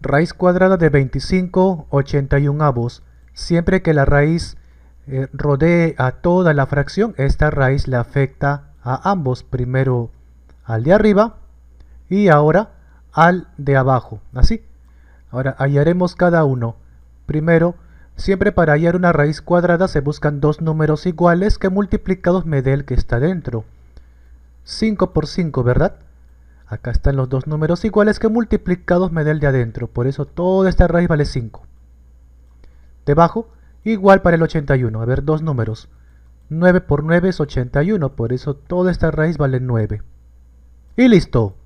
Raíz cuadrada de 25 81 avos. Siempre que la raíz eh, rodee a toda la fracción, esta raíz le afecta a ambos. Primero al de arriba y ahora al de abajo. Así. Ahora hallaremos cada uno. Primero, siempre para hallar una raíz cuadrada se buscan dos números iguales que multiplicados me dé el que está dentro. 5 por 5, ¿verdad? Acá están los dos números iguales que multiplicados me da el de adentro, por eso toda esta raíz vale 5. Debajo, igual para el 81. A ver, dos números. 9 por 9 es 81, por eso toda esta raíz vale 9. Y listo.